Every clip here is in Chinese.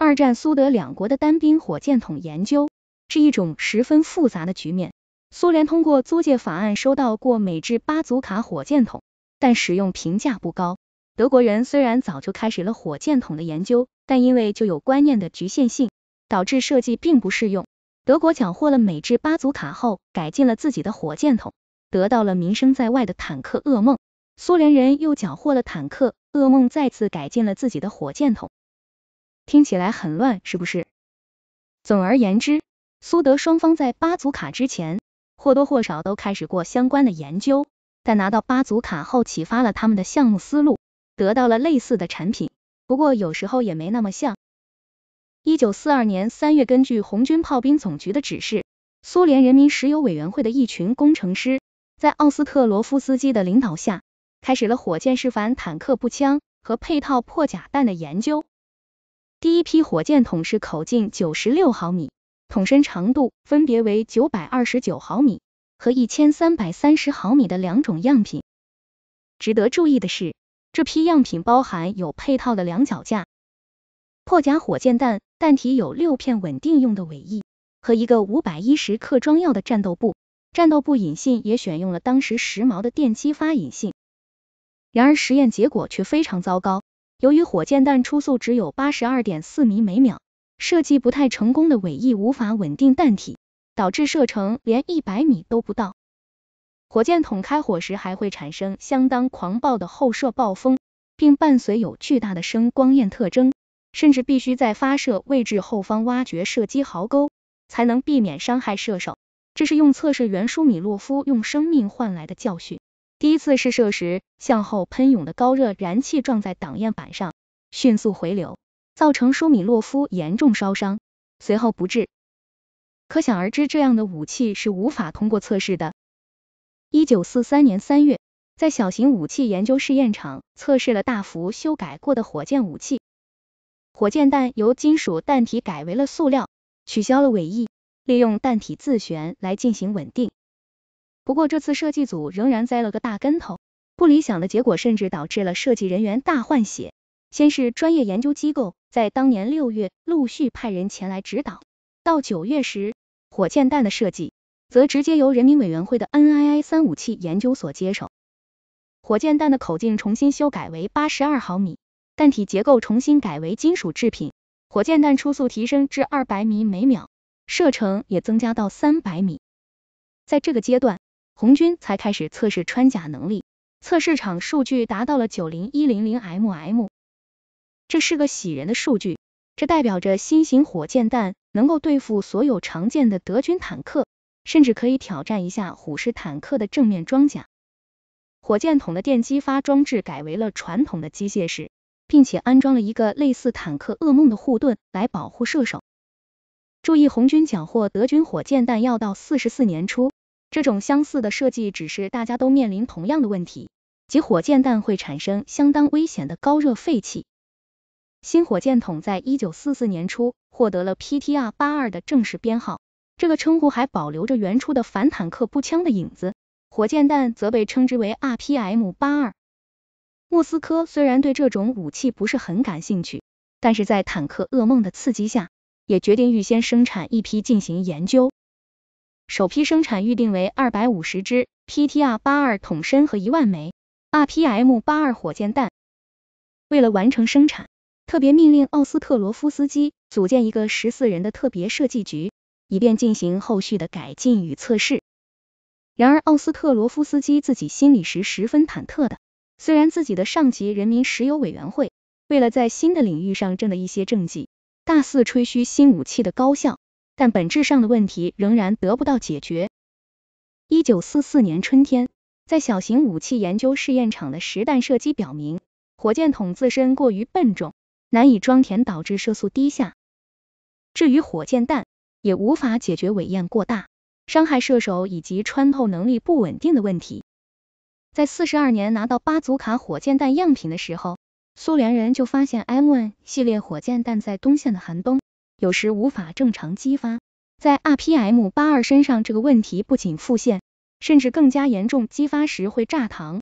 二战苏德两国的单兵火箭筒研究是一种十分复杂的局面。苏联通过租借法案收到过美制巴祖卡火箭筒，但使用评价不高。德国人虽然早就开始了火箭筒的研究，但因为就有观念的局限性，导致设计并不适用。德国缴获了美制巴祖卡后，改进了自己的火箭筒，得到了名声在外的“坦克噩梦”。苏联人又缴获了“坦克噩梦”，再次改进了自己的火箭筒。听起来很乱，是不是？总而言之，苏德双方在八组卡之前或多或少都开始过相关的研究，但拿到八组卡后，启发了他们的项目思路，得到了类似的产品。不过有时候也没那么像。一九四二年三月，根据红军炮兵总局的指示，苏联人民石油委员会的一群工程师在奥斯特罗夫斯基的领导下，开始了火箭式反坦克步枪和配套破甲弹的研究。第一批火箭筒是口径九十六毫米，筒身长度分别为九百二十九毫米和一千三百三十毫米的两种样品。值得注意的是，这批样品包含有配套的两脚架。破甲火箭弹弹体有六片稳定用的尾翼，和一个五百一十克装药的战斗部，战斗部引信也选用了当时时髦的电击发引信。然而实验结果却非常糟糕。由于火箭弹初速只有八十二点四米每秒，设计不太成功的尾翼无法稳定弹体，导致射程连一百米都不到。火箭筒开火时还会产生相当狂暴的后射暴风，并伴随有巨大的声光焰特征，甚至必须在发射位置后方挖掘射击壕沟，才能避免伤害射手。这是用测试员舒米洛夫用生命换来的教训。第一次试射时，向后喷涌的高热燃气撞在挡焰板上，迅速回流，造成舒米洛夫严重烧伤，随后不治。可想而知，这样的武器是无法通过测试的。一九四三年三月，在小型武器研究试验场测试了大幅修改过的火箭武器。火箭弹由金属弹体改为了塑料，取消了尾翼，利用弹体自旋来进行稳定。不过这次设计组仍然栽了个大跟头，不理想的结果甚至导致了设计人员大换血。先是专业研究机构在当年六月陆续派人前来指导，到九月时，火箭弹的设计则直接由人民委员会的 NII 三五七研究所接手。火箭弹的口径重新修改为八十二毫米，弹体结构重新改为金属制品，火箭弹初速提升至二百米每秒，射程也增加到三百米。在这个阶段。红军才开始测试穿甲能力，测试场数据达到了九零一零零 mm，这是个喜人的数据，这代表着新型火箭弹能够对付所有常见的德军坦克，甚至可以挑战一下虎式坦克的正面装甲。火箭筒的电击发装置改为了传统的机械式，并且安装了一个类似坦克噩梦的护盾来保护射手。注意，红军缴获德军火箭弹要到四十四年初。这种相似的设计只是大家都面临同样的问题，即火箭弹会产生相当危险的高热废气。新火箭筒在一九四四年初获得了 PTR-82 的正式编号，这个称呼还保留着原初的反坦克步枪的影子，火箭弹则被称之为 RPM-82。莫斯科虽然对这种武器不是很感兴趣，但是在坦克噩梦的刺激下，也决定预先生产一批进行研究。首批生产预定为二百五十支 PTR 八二桶身和一万枚 RPM 八二火箭弹。为了完成生产，特别命令奥斯特罗夫斯基组建一个十四人的特别设计局，以便进行后续的改进与测试。然而，奥斯特罗夫斯基自己心里是十分忐忑的。虽然自己的上级人民石油委员会为了在新的领域上挣的一些政绩，大肆吹嘘新武器的高效。但本质上的问题仍然得不到解决。一九四四年春天，在小型武器研究试验场的实弹射击表明，火箭筒自身过于笨重，难以装填，导致射速低下。至于火箭弹，也无法解决尾焰过大、伤害射手以及穿透能力不稳定的问题。在四十二年拿到巴祖卡火箭弹样品的时候，苏联人就发现 M1 系列火箭弹在东线的寒冬。有时无法正常激发，在 RPM 八二身上这个问题不仅复现，甚至更加严重，激发时会炸膛。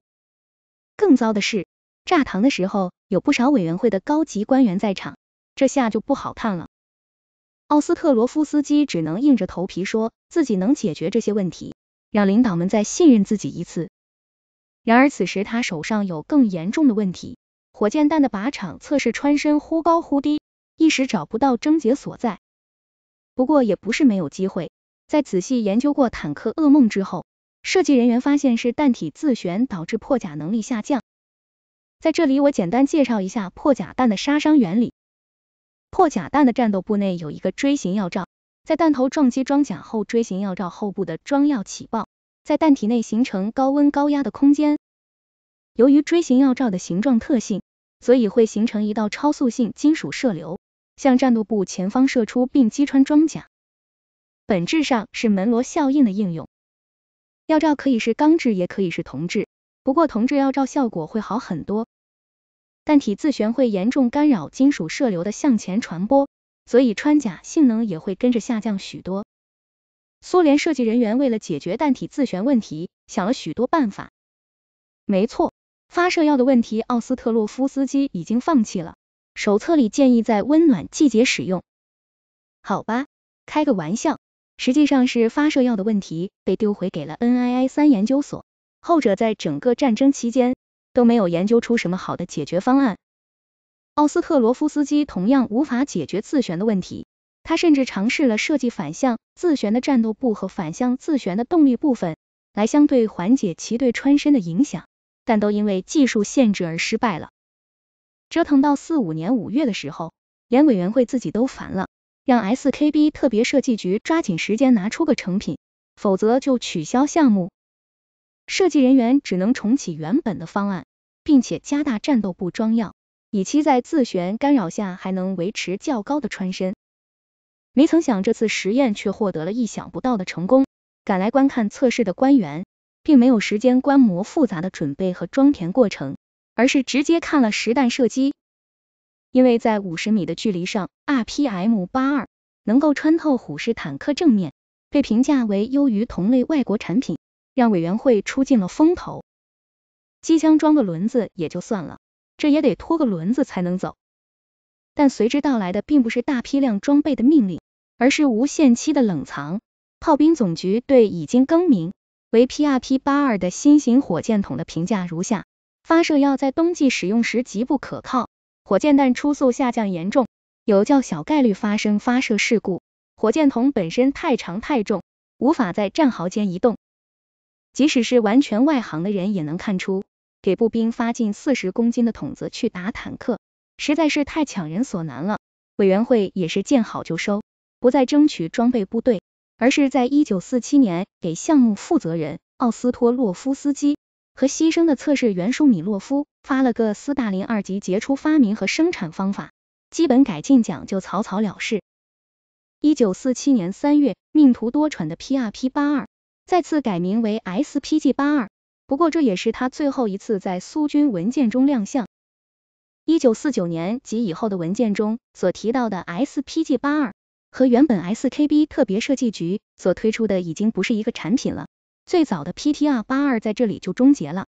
更糟的是，炸膛的时候有不少委员会的高级官员在场，这下就不好看了。奥斯特罗夫斯基只能硬着头皮说自己能解决这些问题，让领导们再信任自己一次。然而此时他手上有更严重的问题，火箭弹的靶场测试穿深忽高忽低。一时找不到症结所在，不过也不是没有机会。在仔细研究过坦克噩梦之后，设计人员发现是弹体自旋导致破甲能力下降。在这里我简单介绍一下破甲弹的杀伤原理。破甲弹的战斗部内有一个锥形药罩，在弹头撞击装甲后，锥形药罩后部的装药起爆，在弹体内形成高温高压的空间。由于锥形药罩的形状特性，所以会形成一道超塑性金属射流。向战斗部前方射出并击穿装甲，本质上是门罗效应的应用。药罩可以是钢制，也可以是铜制，不过铜制药罩效果会好很多。弹体自旋会严重干扰金属射流的向前传播，所以穿甲性能也会跟着下降许多。苏联设计人员为了解决弹体自旋问题，想了许多办法。没错，发射药的问题，奥斯特洛夫斯基已经放弃了。手册里建议在温暖季节使用。好吧，开个玩笑，实际上是发射药的问题被丢回给了 NII 三研究所，后者在整个战争期间都没有研究出什么好的解决方案。奥斯特罗夫斯基同样无法解决自旋的问题，他甚至尝试了设计反向自旋的战斗部和反向自旋的动力部分来相对缓解其对穿身的影响，但都因为技术限制而失败了。折腾到四五年五月的时候，连委员会自己都烦了，让 SKB 特别设计局抓紧时间拿出个成品，否则就取消项目。设计人员只能重启原本的方案，并且加大战斗部装药，以期在自旋干扰下还能维持较高的穿深。没曾想这次实验却获得了意想不到的成功。赶来观看测试的官员，并没有时间观摩复杂的准备和装填过程。而是直接看了实弹射击，因为在五十米的距离上，RPM82 能够穿透虎式坦克正面，被评价为优于同类外国产品，让委员会出尽了风头。机枪装个轮子也就算了，这也得拖个轮子才能走。但随之到来的并不是大批量装备的命令，而是无限期的冷藏。炮兵总局对已经更名为 PRP82 的新型火箭筒的评价如下。发射药在冬季使用时极不可靠，火箭弹初速下降严重，有较小概率发生发射事故。火箭筒本身太长太重，无法在战壕间移动。即使是完全外行的人也能看出，给步兵发近四十公斤的筒子去打坦克，实在是太强人所难了。委员会也是见好就收，不再争取装备部队，而是在一九四七年给项目负责人奥斯托洛夫斯基。和牺牲的测试员舒米洛夫发了个斯大林二级杰出发明和生产方法基本改进奖就草草了事。一九四七年三月，命途多舛的 P.R.P 八二再次改名为 S.P.G 八二，不过这也是他最后一次在苏军文件中亮相。一九四九年及以后的文件中所提到的 S.P.G 八二和原本 S.K.B 特别设计局所推出的已经不是一个产品了。最早的 PTR82 在这里就终结了。